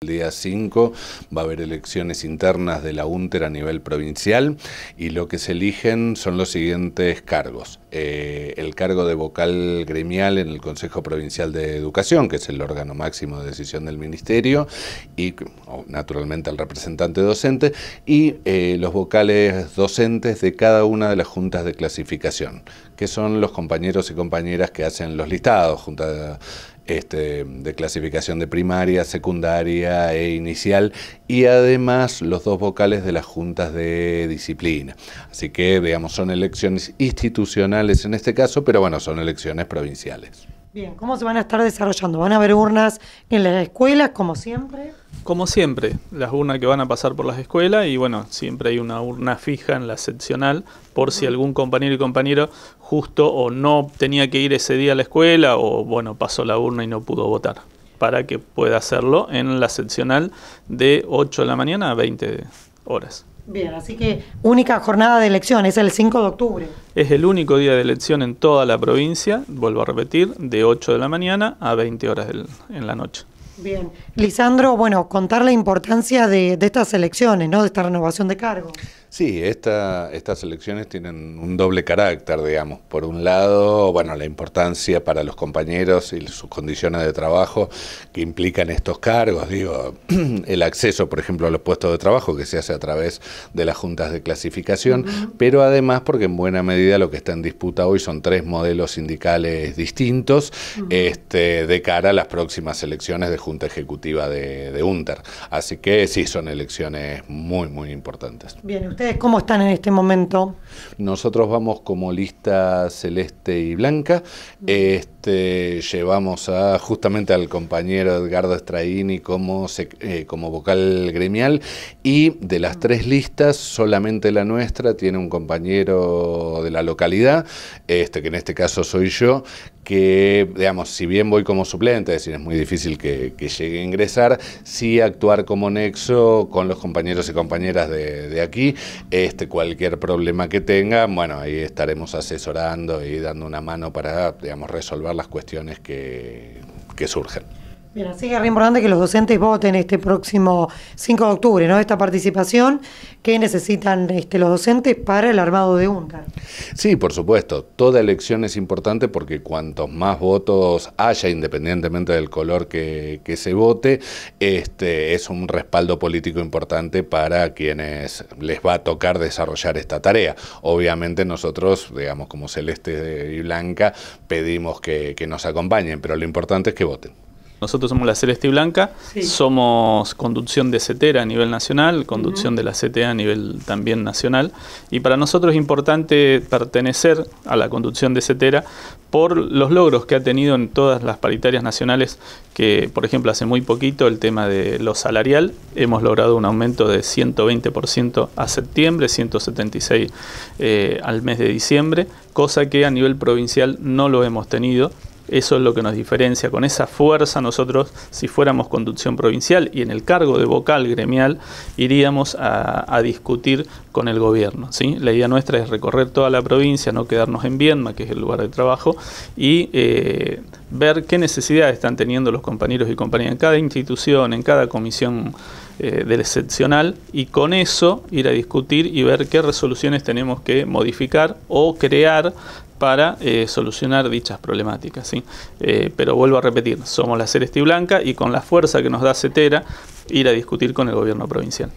El día 5 va a haber elecciones internas de la UNTER a nivel provincial y lo que se eligen son los siguientes cargos. Eh, el cargo de vocal gremial en el Consejo Provincial de Educación, que es el órgano máximo de decisión del Ministerio, y naturalmente el representante docente, y eh, los vocales docentes de cada una de las juntas de clasificación, que son los compañeros y compañeras que hacen los listados, junta este, de clasificación de primaria, secundaria e inicial, y además los dos vocales de las juntas de disciplina. Así que, digamos, son elecciones institucionales en este caso, pero bueno, son elecciones provinciales. Bien, ¿cómo se van a estar desarrollando? ¿Van a haber urnas en las escuelas, como siempre? Como siempre, las urnas que van a pasar por las escuelas y bueno, siempre hay una urna fija en la seccional por si algún compañero y compañero justo o no tenía que ir ese día a la escuela o bueno, pasó la urna y no pudo votar para que pueda hacerlo en la seccional de 8 de la mañana a 20 horas. Bien, así que única jornada de elección, es el 5 de octubre. Es el único día de elección en toda la provincia, vuelvo a repetir, de 8 de la mañana a 20 horas en la noche. Bien. Lisandro, bueno, contar la importancia de, estas elecciones, ¿no? De esta renovación de cargos. Sí, esta, estas elecciones tienen un doble carácter, digamos. Por un lado, bueno, la importancia para los compañeros y sus condiciones de trabajo que implican estos cargos, digo, el acceso, por ejemplo, a los puestos de trabajo que se hace a través de las juntas de clasificación, pero además porque en buena medida lo que está en disputa hoy son tres modelos sindicales distintos este, de cara a las próximas elecciones de Ejecutiva de, de UNTER. Así que sí, son elecciones muy, muy importantes. Bien, ¿ustedes cómo están en este momento? Nosotros vamos como lista celeste y blanca. Este, llevamos justamente al compañero Edgardo Estraini eh, como, vocal gremial y de las ah. tres listas solamente la nuestra tiene un compañero de la localidad, este, que en este caso soy yo, que digamos, si bien voy como suplente, es decir, es muy difícil que, llegue a ingresar, sí actuar como nexo con los compañeros y compañeras de, aquí, este, cualquier problema que tengan, bueno, ahí estaremos asesorando y dando una mano para digamos resolver las cuestiones que surgen. Bien, así que es importante que los docentes voten este próximo 5 de octubre, ¿no? Esta participación que necesitan este, los docentes para el armado de UNCAR. Sí, por supuesto. Toda elección es importante porque cuantos más votos haya, independientemente del color que, se vote, este, es un respaldo político importante para quienes les va a tocar desarrollar esta tarea. Obviamente nosotros, digamos, como Celeste y Blanca, pedimos que nos acompañen, pero lo importante es que voten. Nosotros somos la Celeste y Blanca, somos conducción de CETERA a nivel nacional, conducción de la CTA e a nivel también nacional, y para nosotros es importante pertenecer a la conducción de CETERA por los logros que ha tenido en todas las paritarias nacionales, que por ejemplo hace muy poquito el tema de lo salarial, hemos logrado un aumento de 120% a septiembre, 176 eh, al mes de diciembre, cosa que a nivel provincial no lo hemos tenido. Eso es lo que nos diferencia. Con esa fuerza nosotros, si fuéramos conducción provincial y en el cargo de vocal gremial, iríamos a, discutir con el gobierno. ¿sí? La idea nuestra es recorrer toda la provincia, no quedarnos en Vienma, que es el lugar de trabajo, y eh, ver qué necesidades están teniendo los compañeros y compañeras en cada institución, en cada comisión eh, del excepcional, y con eso ir a discutir y ver qué resoluciones tenemos que modificar o crear para eh, solucionar dichas problemáticas. ¿sí? Eh, pero vuelvo a repetir, somos la Celeste y Blanca y con la fuerza que nos da CETERA ir a discutir con el gobierno provincial.